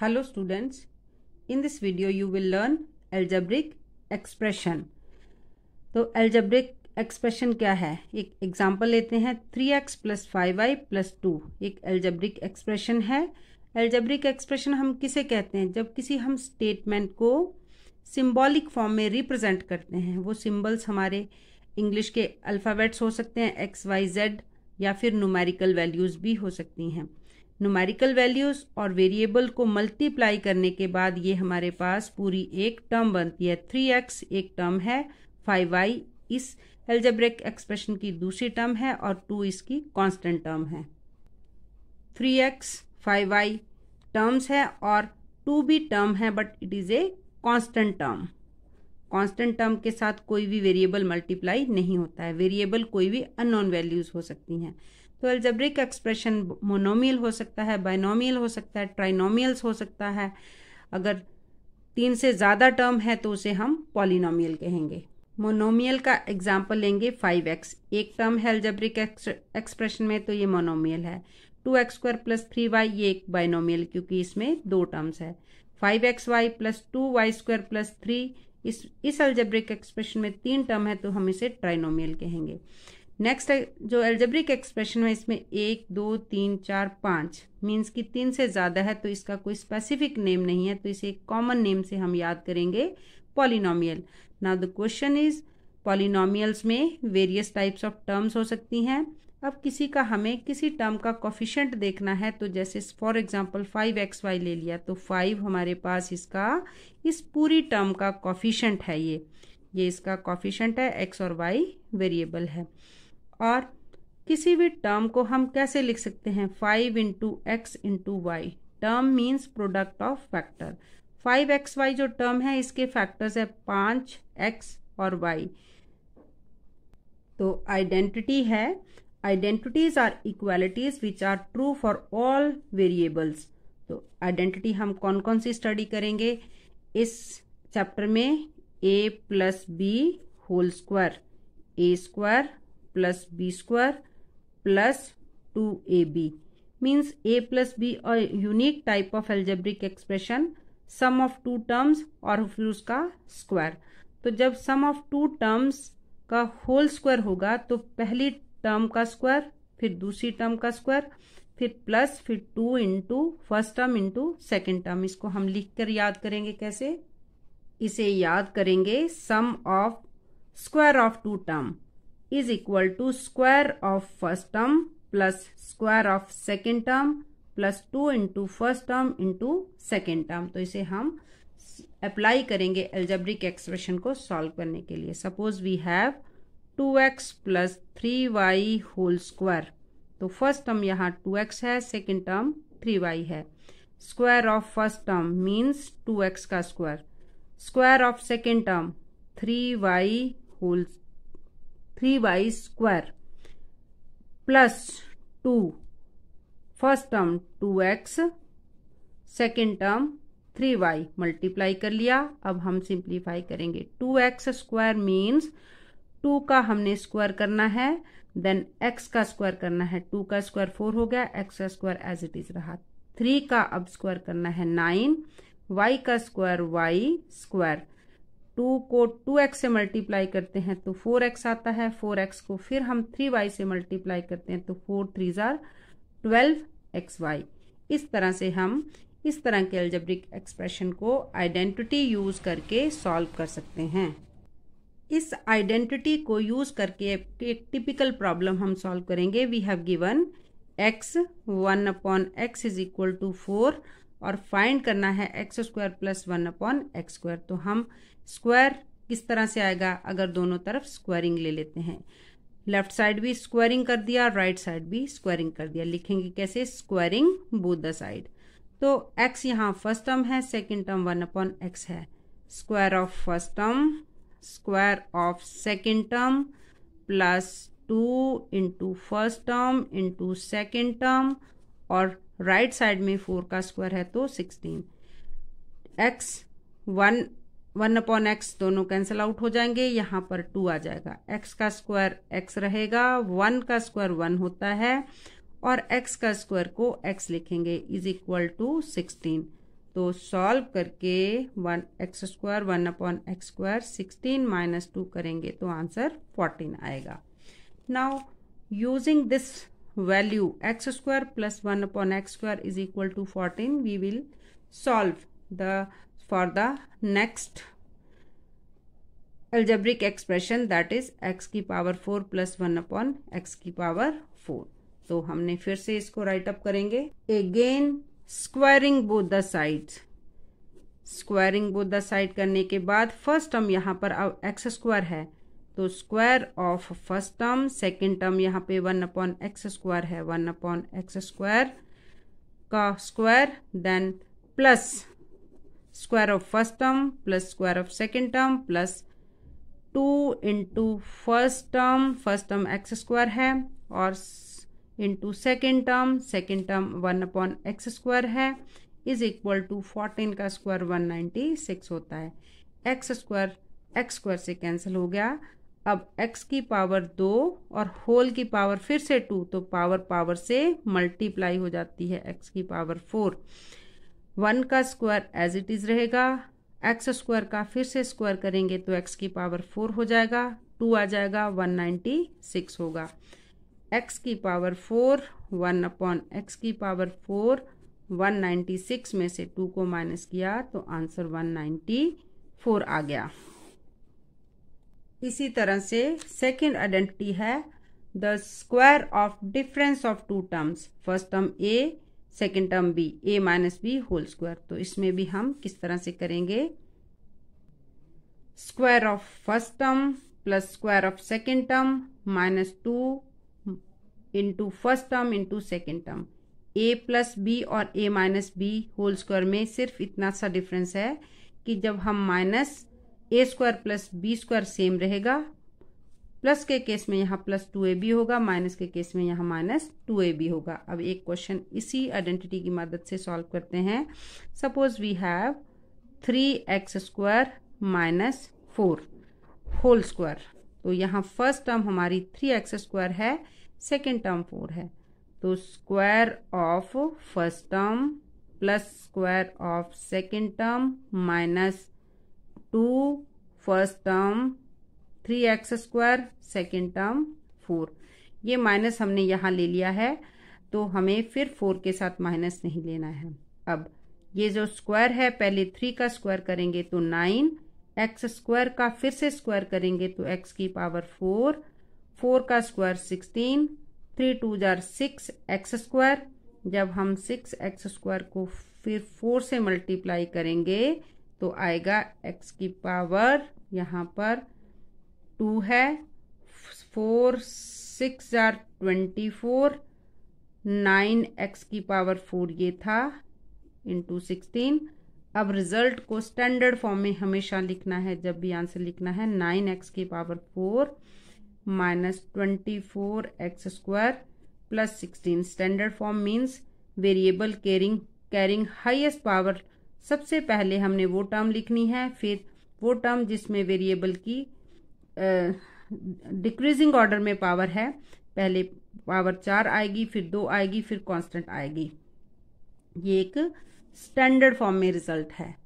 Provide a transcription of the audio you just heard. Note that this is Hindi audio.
Hello students, in this video you will learn algebraic expression. तो algebraic expression क्या है एक example लेते हैं 3x x plus five y plus two एक algebraic expression है algebraic expression हम किसे कहते हैं जब किसी हम statement को symbolic form में represent करते हैं वो symbols हमारे इंग्लिश के अल्फ़ाबेट्स हो सकते हैं एक्स वाई जेड या फिर न्यूमेरिकल वैल्यूज़ भी हो सकती हैं न्यूमेरिकल वैल्यूज़ और वेरिएबल को मल्टीप्लाई करने के बाद ये हमारे पास पूरी एक टर्म बनती है थ्री एक्स एक टर्म है फाइव वाई इस एल्जेब्रिक एक्सप्रेशन की दूसरी टर्म है और टू इसकी कांस्टेंट टर्म है three x five y terms है और टू भी टर्म है but it is a constant term constant term के साथ कोई भी वेरिएबल मल्टीप्लाई नहीं होता है वेरिएबल कोई भी अननोन वैल्यूज़ हो सकती हैं तो अल्जब्रिक एक्सप्रेशन मोनोमियल हो सकता है बाइनोमियल हो सकता है ट्राइनोमियल्स हो सकता है अगर तीन से ज़्यादा टर्म है तो उसे हम पॉलिनोमियल कहेंगे मोनोमियल का एग्जाम्पल लेंगे फाइव एक्स एक टर्म है अल्जब्रिक एक्सप्रेशन में तो ये मोनोमियल है two x square plus three y ये एक बाइनोमियल क्योंकि इसमें दो टर्म्स है five x y plus two y square plus three इस इस अल्जब्रिक एक्सप्रेशन में तीन टर्म है तो हम इसे ट्राइनोमियल कहेंगे नेक्स्ट जो एल्जेब्रिक एक्सप्रेशन है इसमें एक दो तीन चार पाँच मीन्स कि तीन से ज़्यादा है तो इसका कोई स्पेसिफिक नेम नहीं है तो इसे कॉमन नेम से हम याद करेंगे polynomial now the question is polynomials में वेरियस टाइप्स ऑफ टर्म्स हो सकती हैं अब किसी का हमें किसी टर्म का कॉफिशेंट देखना है तो जैसे for example five x y ले लिया तो फाइव हमारे पास इसका इस पूरी टर्म का कॉफिशेंट है ये ये इसका कॉफिशेंट है एक्स और वाई वेरिएबल है और किसी भी टर्म को हम कैसे लिख सकते हैं five into x into y term means product of factor five x y जो टर्म है इसके फैक्टर्स है पांच एक्स और वाई तो आइडेंटिटी है identities are equalities which are true for all variables तो आइडेंटिटी हम कौन कौन सी स्टडी करेंगे इस चैप्टर में a plus b whole square a square plus b square plus 2ab means a plus b a unique type of algebraic expression sum of two terms और फिर उसका स्क्वायर तो जब सम ऑफ टू टर्म्स का होल स्क्वायर होगा तो पहली टर्म का स्क्वायर फिर दूसरी टर्म का स्क्वायर फिर प्लस फिर two into first term into second term इसको हम लिख कर याद करेंगे कैसे इसे याद करेंगे sum of square of two term is equal to square of first term plus square of second term plus two into first term into second term तो इसे हम अप्लाई करेंगे एल्जेब्रिक एक्सप्रेशन को सॉल्व करने के लिए suppose we have two x plus three y whole square तो फर्स्ट टर्म यहाँ टू एक्स है सेकेंड टर्म थ्री वाई है square of first term means two x का square square of second term three y whole three y square plus two first term two x second term three y multiply कर लिया अब हम सिंप्लीफाई करेंगे two x square means two का हमने स्क्वायर करना है देन एक्स का स्क्वायर करना है टू का स्क्वायर फोर हो गया एक्स का स्क्वायर एज इट इज रहा थ्री का अब स्क्वायर करना है नाइन वाई का स्क्वायर वाई स्क्वायर टू को टू एक्स से मल्टीप्लाई करते हैं तो फोर एक्स आता है फोर एक्स को फिर हम थ्री वाई से मल्टीप्लाई करते हैं तो फोर थ्री ज़ार ट्वेल्व एक्स वाई इस तरह से हम इस तरह के एल्जेब्रिक एक्सप्रेशन को आइडेंटिटी यूज़ करके सॉल्व कर सकते हैं इस आइडेंटिटी को यूज़ करके एक टिपिकल प्रॉब्लम हम सॉल्व करेंगे we have given x one upon x is equal to four और फाइंड करना है x square plus one upon x square तो हम स्क्वायर किस तरह से आएगा अगर दोनों तरफ स्क्वायरिंग ले लेते हैं लेफ्ट साइड भी स्क्वायरिंग कर दिया राइट साइड भी स्क्वायरिंग कर दिया लिखेंगे कैसे स्क्वायरिंग बोथ द साइड तो x यहाँ फर्स्ट टर्म है second term one upon x है square of first term square of second term plus two into first term into second term और राइट right साइड में फोर का स्क्वायर है तो sixteen x one one upon x दोनों कैंसिल आउट हो जाएंगे यहाँ पर टू आ जाएगा एक्स का स्क्वायर एक्स रहेगा वन का स्क्वायर वन होता है और एक्स का स्क्वायर को एक्स लिखेंगे इज इक्वल टू सिक्सटीन तो सॉल्व करके one x square one upon x square sixteen minus two करेंगे तो आंसर फोर्टीन आएगा now using this value x square plus one upon x square is equal to fourteen we will solve the for the next algebraic expression that is x की power four plus one upon x की पावर फोर तो हमने फिर से इसको राइट अप करेंगे again squaring both the sides squaring both the side करने के बाद फर्स्ट टर्म यहां पर अब एक्स स्क्वायर है तो square of first term second term यहाँ पे वन अपॉन एक्स स्क्वायर है वन अपॉन एक्स स्क्वायर का square then plus square of first term plus square of second term plus two into first term first term x square है और into second term second term one upon x square है इज इक्वल टू फोर्टीन का स्क्वायर वन नाइन्टी सिक्स होता है एक्स स्क्वायर एक्स स्क्वायर से कैंसिल हो गया अब x की पावर दो और होल की पावर फिर से टू तो पावर पावर से मल्टीप्लाई हो जाती है x की पावर फोर वन का स्क्वायर एज इट इज़ रहेगा एक्स स्क्वायर का फिर से स्क्वायर करेंगे तो एक्स की पावर फोर हो जाएगा टू आ जाएगा वन नाइन्टी सिक्स होगा एक्स की power four one upon x की power four one ninety six में से टू को माइनस किया तो आंसर वन नाइन्टी फोर आ गया इसी तरह से सेकेंड आइडेंटिटी है the square of difference of two terms first term A second term B A minus B whole square तो इसमें भी हम किस तरह से करेंगे square of first term plus square of second term minus two into first term into second term A plus B और A minus B whole square में सिर्फ इतना सा डिफरेंस है कि जब हम minus A square plus B square same रहेगा प्लस के केस में यहाँ प्लस टू ए बी होगा माइनस के केस में यहाँ माइनस टू ए बी होगा अब एक क्वेश्चन इसी आइडेंटिटी की मदद से सॉल्व करते हैं suppose we have three x square minus four whole square तो यहाँ फर्स्ट टर्म हमारी थ्री एक्स स्क्वायर है सेकेंड टर्म फोर है तो square of first term plus square of second term minus two first term three x square second term four ये माइनस हमने यहाँ ले लिया है तो हमें फिर फोर के साथ माइनस नहीं लेना है अब ये जो स्क्वायर है पहले थ्री का स्क्वायर करेंगे तो नाइन एक्स स्क्वायर का फिर से स्क्वायर करेंगे तो एक्स की पावर फोर फोर का स्क्वायर सिक्सटीन थ्री टू जार सिक्स एक्स स्क्वायर जब हम सिक्स एक्स स्क्वायर को फिर फोर से मल्टीप्लाई करेंगे तो आएगा एक्स की पावर यहाँ पर टू है four six are twenty four nine x की पावर फोर ये था इंटू सिक्सटीन अब रिजल्ट को स्टैंडर्ड फॉर्म में हमेशा लिखना है जब भी आंसर लिखना है नाइन एक्स की power four minus twenty four x square plus sixteen standard form means variable carrying carrying highest power सबसे पहले हमने वो टर्म लिखनी है फिर वो टर्म जिसमें वेरिएबल की डिक्रीजिंग ऑर्डर में पावर है पहले पावर चार आएगी फिर दो आएगी फिर कांस्टेंट आएगी ये एक स्टैंडर्ड फॉर्म में रिजल्ट है